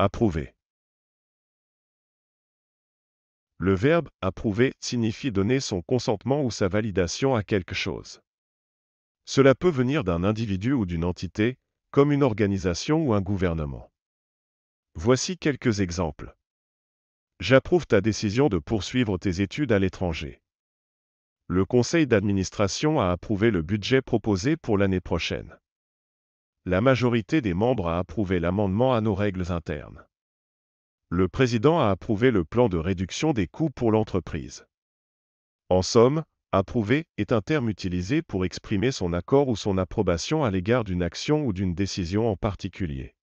Approuver. Le verbe approuver signifie donner son consentement ou sa validation à quelque chose. Cela peut venir d'un individu ou d'une entité, comme une organisation ou un gouvernement. Voici quelques exemples. J'approuve ta décision de poursuivre tes études à l'étranger. Le conseil d'administration a approuvé le budget proposé pour l'année prochaine la majorité des membres a approuvé l'amendement à nos règles internes. Le président a approuvé le plan de réduction des coûts pour l'entreprise. En somme, approuver est un terme utilisé pour exprimer son accord ou son approbation à l'égard d'une action ou d'une décision en particulier.